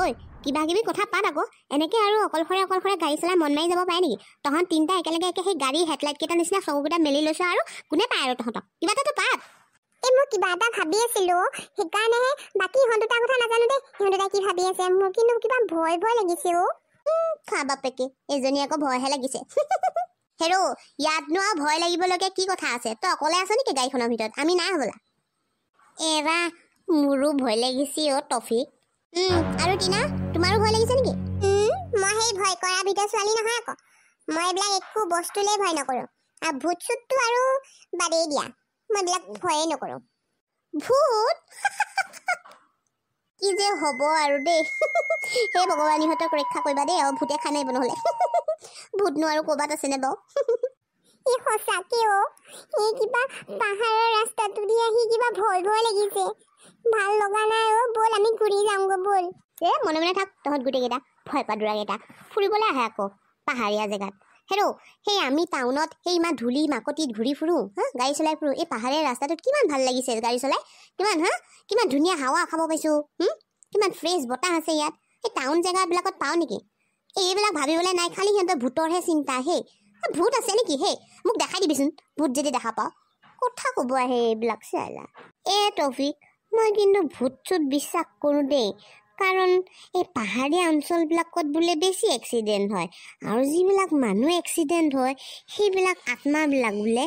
ঐ কিবা কিবি কথা পাত আকৌ এনেকে আৰু অকলশৰে অকলশৰে গাড়ী চলাই মন মাৰি যাব পাৰে নেকি তহঁত তিনিটা একেলগে একে সেই গাড়ীৰ হেডলাইটকেইটা নিচিনা চকুকেইটা মেলি লৈছ আৰু কোনে পায় আৰু তহঁতক কিবা এটাতো পাত এই মই কিবা এটা ভাবি আছিলো সেইকাৰণেহে বাকী ইহঁত দুটা কথা নাজানো দেই ইহঁত দুটা কি ভাবি আছে মোৰ কিন্তু কিবা ভয় ভয় লাগিছে অ খা বাপেকে এজনী আকৌ ভয়হে লাগিছে হেৰ ইয়াতনো আৰু ভয় লাগিবলগীয়া কি কথা আছে তই অকলে আছ নেকি গাড়ীখনৰ ভিতৰত আমি নাই হ'লা এৰা মোৰো ভয় লাগিছে অ' টফিক আৰু টিনা তোমাৰো ভয় লাগিছে নেকি মই সেই ভয় কৰা ভিতৰত ছোৱালী নহয় আকৌ মই এইবিলাক একো বস্তুলৈ ভয় নকৰোঁ আৰু ভূত চুতটো আৰু বাদেই দিয়া মই এইবিলাক ভয়েই নকৰোঁ ভূত কি যে হ'ব আৰু দেই সেই ভগৱান ইহঁতক ৰক্ষা কৰিবা দেই আৰু ভূতে খানাই নাইব ভূতনো আৰু ক'ৰবাত আছেনে বাৰু সঁচাকৈ অ' এই কিবা পাহাৰৰ ৰাস্তাটো দি আহি কিবা ভয় ভয় লাগিছে ভাল লগা নাই অ' ব'ল আমি ঘূৰি যাওঁগৈ ব'ল এ মনে মনে থাক তহঁত গোটেইকেইটা ভয় পাদুৰাকেইটা ফুৰিবলৈ আহে আকৌ পাহাৰীয়া জেগাত হেৰৌ সেই আমি টাউনত সেই ইমান ধূলি মাকতিত ঘূৰি ফুৰোঁ হা গাড়ী চলাই ফুৰোঁ এই পাহাৰীয়া ৰাস্তাটোত কিমান ভাল লাগিছে গাড়ী চলাই কিমান হা কিমান ধুনীয়া হাৱা খাব পাইছোঁ কিমান ফ্ৰেছ বতাহ আছে ইয়াত সেই টাউন জেগাবিলাকত পাওঁ নেকি এই এইবিলাক ভাবিবলৈ নাই খালি সিহঁতৰ ভূতৰহে চিন্তা হে ভূত আছে নেকি হে মোক দেখাই দিবিচোন ভূত যদি দেখা পাওঁ কথা ক'ব আহে এইবিলাক চাইলা এ ট্ৰফিক মই কিন্তু ভূত চুত বিশ্বাস কৰোঁ দেই কাৰণ এই পাহাৰীয়া অঞ্চলবিলাকত বোলে বেছি এক্সিডেণ্ট হয় আৰু যিবিলাক মানুহ এক্সিডেণ্ট হয় সেইবিলাক আত্মাবিলাক বোলে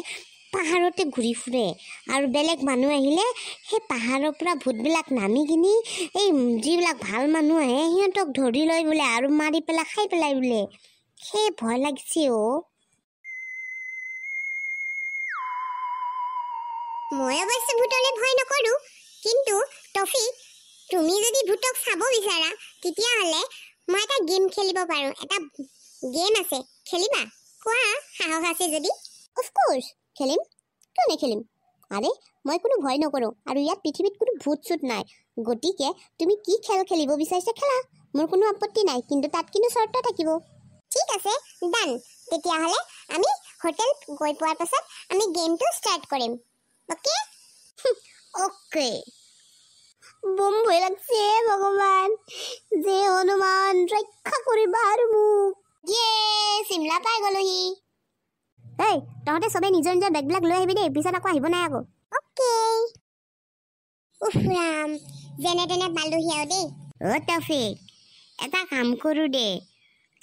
পাহাৰতে ঘূৰি ফুৰে আৰু বেলেগ মানুহ আহিলে সেই পাহাৰৰ পৰা ভূতবিলাক নামি কিনি এই যিবিলাক ভাল মানুহ আহে সিহঁতক ধৰি লৈ বোলে আৰু মাৰি পেলাই খাই পেলাই বোলে সেই ভয় লাগিছে অ' মই অৱশ্যে ভূতলৈ ভয় নকৰোঁ কিন্তু টফিক তুমি যদি ভূতক চাব বিচাৰা তেতিয়াহ'লে মই এটা গেম খেলিব পাৰোঁ এটা গেম আছে খেলিবা কোৱা সাহস আছে যদি অফক'ৰ্ছ খেলিম কিয় নেখেলিম আৰে মই কোনো ভয় নকৰোঁ আৰু ইয়াত পৃথিৱীত কোনো ভূত চুত নাই গতিকে তুমি কি খেল খেলিব বিচাৰিছা খেলা মোৰ কোনো আপত্তি নাই কিন্তু তাত কিন্তু চৰ্ত থাকিব ঠিক আছে ডান তেতিয়াহ'লে আমি হোটেল গৈ পোৱাৰ পাছত আমি গেমটো ষ্টাৰ্ট কৰিম অ'কে ओके বম ভয় লাগছে ভগবান যে হনুমান ৰক্ষা কৰি বাৰু মোক ইয়ে চিমলা পাই গলো হি এই তহঁতে চবে নিজৰ নিজৰ বেগবিলাক লৈ আহিবি দেই পিছত আকৌ আহিব নাই আকৌ অ'কে উফ ৰাম যেনে তেনে পালোহি আৰু দেই অ টফিক এটা কাম কৰোঁ দে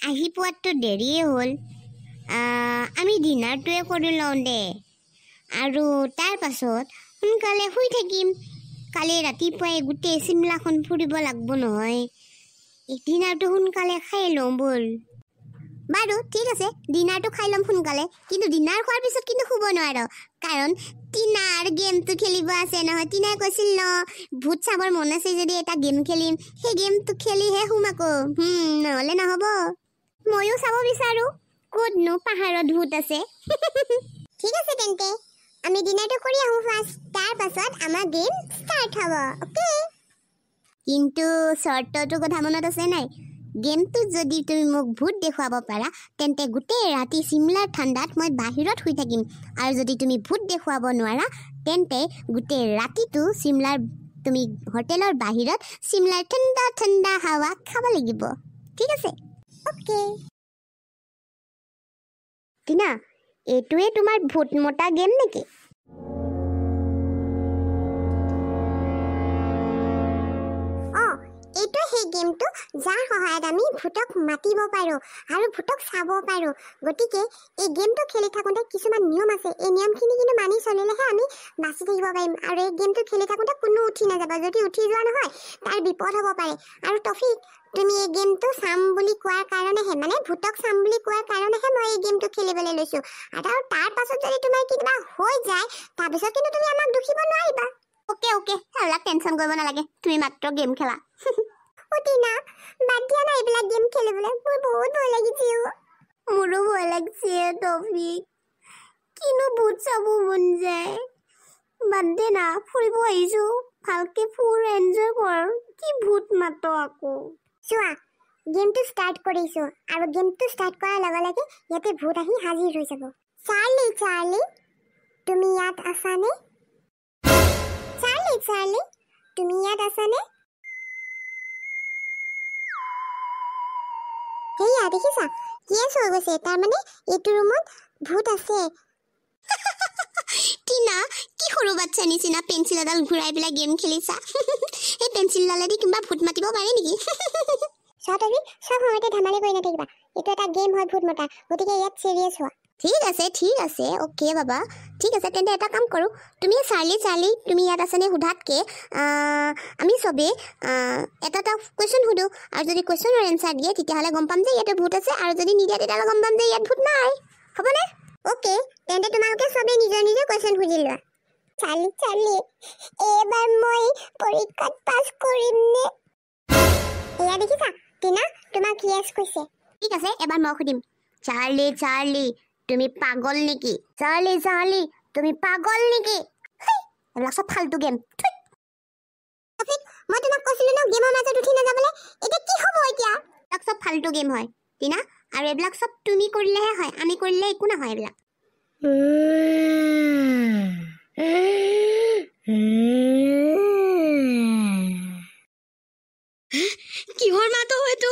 আহি পোৱাততো দেৰিয়ে হ'ল আমি ডিনাৰটোৱে কৰি লওঁ দে আৰু তাৰ পাছত সোনকালে শুই থাকিম কালি ৰাতিপুৱাই গোটেই চিমলাখন ফুৰিব লাগিব নহয় ডিনাৰটো সোনকালে খাই লওঁ ব'ল বাৰু ঠিক আছে ডিনাৰটো খাই ল'ম সোনকালে কিন্তু ডিনাৰ খোৱাৰ পিছত কিন্তু শুব নোৱাৰ কাৰণ টিনাৰ গেমটো খেলিব আছে নহয় টিনাই কৈছিল ন ভূত চাবৰ মন আছে যদি এটা গেম খেলিম সেই গেমটো খেলিহে শুম আকৌ নহ'লে নহ'ব ময়ো চাব বিচাৰোঁ ক'তনো পাহাৰত ভূত আছে ঠিক আছে তেন্তে আমি ডিনাৰটো কৰি আহোঁ ফাৰ্ষ্ট তাৰপাছত আমাৰ গেম ষ্টাৰ্ট হ'ব অ'কে কিন্তু চৰ্তটোৰ কথা মনত আছে নাই গেমটোত যদি তুমি মোক ভূত দেখুৱাব পাৰা তেন্তে গোটেই ৰাতি চিমলাৰ ঠাণ্ডাত মই বাহিৰত শুই থাকিম আৰু যদি তুমি ভূত দেখুৱাব নোৱাৰা তেন্তে গোটেই ৰাতিটো চিমলাৰ তুমি হোটেলৰ বাহিৰত চিমলাৰ ঠাণ্ডা ঠাণ্ডা হাৱা খাব লাগিব ঠিক আছে অ'কে দিনা এইটোৱে তোমাৰ ভূত মতা গেম নেকি এইটো সেই গেমটো যাৰ সহায়ত আমি ভূতক মাতিব পাৰোঁ আৰু ভূতক চাব পাৰোঁ গতিকে এই গেমটো খেলি থাকোঁতে কিছুমান নিয়ম আছে এই নিয়মখিনি কিন্তু মানি চলিলেহে আমি নাচি থাকিব পাৰিম আৰু এই গেমটো খেলি থাকোঁতে কোনো উঠি নাযাবা যদি উঠি যোৱা নহয় তাৰ বিপদ হ'ব পাৰে আৰু টফি তুমি এই গেমটো চাম বুলি কোৱাৰ কাৰণেহে মানে ভূতক চাম বুলি কোৱাৰ কাৰণেহে মই এই গেমটো খেলিবলৈ লৈছোঁ আৰু তাৰ পাছত যদি তোমাৰ কিবা হৈ যায় তাৰপিছত কিন্তু তুমি আমাক দুখিব নোৱাৰিবা অ'কে অ'কে অলপ টেনশ্যন কৰিব নালাগে তুমি মাত্ৰ গেম খেলা অতিনা বাদ দিয়া না এইবিলাক গেম খেলিবলৈ মোৰ বহুত ভয় লাগিছে অ' মোৰো ভয় লাগিছে টফিক কিনো ভূত চাব মন যায় বাদ দে না ফুৰিব আহিছো ভালকে ফুৰ এনজয় কৰ কি ভূত মাত আকৌ চোৱা গেমটো ষ্টাৰ্ট কৰিছো আৰু গেমটো ষ্টাৰ্ট কৰাৰ লগে লগে ইয়াতে ভূত আহি হাজিৰ হৈ যাব চাৰ্লি চাৰ্লি তুমি ইয়াত আছানে চাৰ্লি চাৰ্লি তুমি ইয়াত আছানে হেয়া দেখিছা কি আছে হৈ গৈছে তাৰমানে এইটো ৰুমত ভূত আছে না কি সৰু বাচ্ছাৰ নিচিনা পেঞ্চিল এডাল ঘূৰাই পেলাই গেম খেলিছা সেই পেঞ্চিলডালেদি কিবা ভূত মাতিব পাৰে নেকি আমি চবেই এটা কুৱেশ্যন সোধোঁ আৰু যদি কুৱেশ্যনৰ এনচাৰ দিয়ে তেতিয়াহ'লে গম পাম যে ইয়াতে ভূত আছে আৰু যদি নিদিয়ে তেতিয়াহ'লে ইয়াত ভূত নাই হ'বনে ওকে তেন্তে তোমালোকে সবে নিজৰ নিজৰ কুৱেশ্যন সুধি লোৱা চালি চালি এইবাৰ মই পৰীক্ষাত পাছ কৰিম নে এয়া দেখিছা টিনা তোমাক কি এছ কৈছে ঠিক আছে এবাৰ মই সুধিম চাৰ্লি চাৰ্লি তুমি পাগল নেকি চাৰ্লি চাৰ্লি তুমি পাগল নেকি এইবিলাক চব ফাল্টু গেম মই তোমাক কৈছিলো ন গেমৰ মাজত উঠি নাযাবলৈ এতিয়া কি হ'ব এতিয়া চব ফাল্টু গেম হয় টিনা আৰু এইবিলাক চব তুমি কৰিলেহে হয় আমি কৰিলে একো নহয় এইবিলাক কিহৰ মাতো এইটো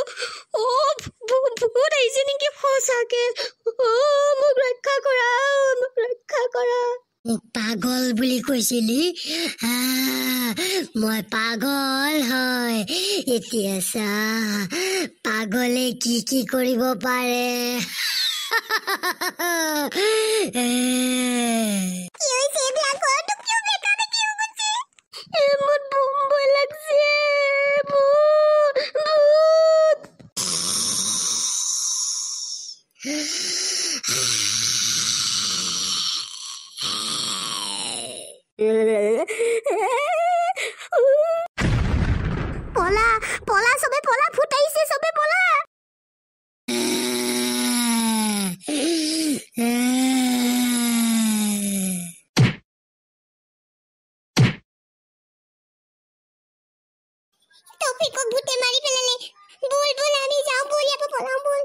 বহুত আহিছে নেকি সঁচাকে অ মোক ৰক্ষা কৰা মোক ৰক্ষা কৰা মোক পাগল বুলি কৈছিলি মই পাগল হয় এতিয়া চা পাগলে কি কি কৰিব পাৰে মোৰ टोपी तो को बूटे मारी पहले ले बोल बोल आमी जाओ बोल या बोल बोल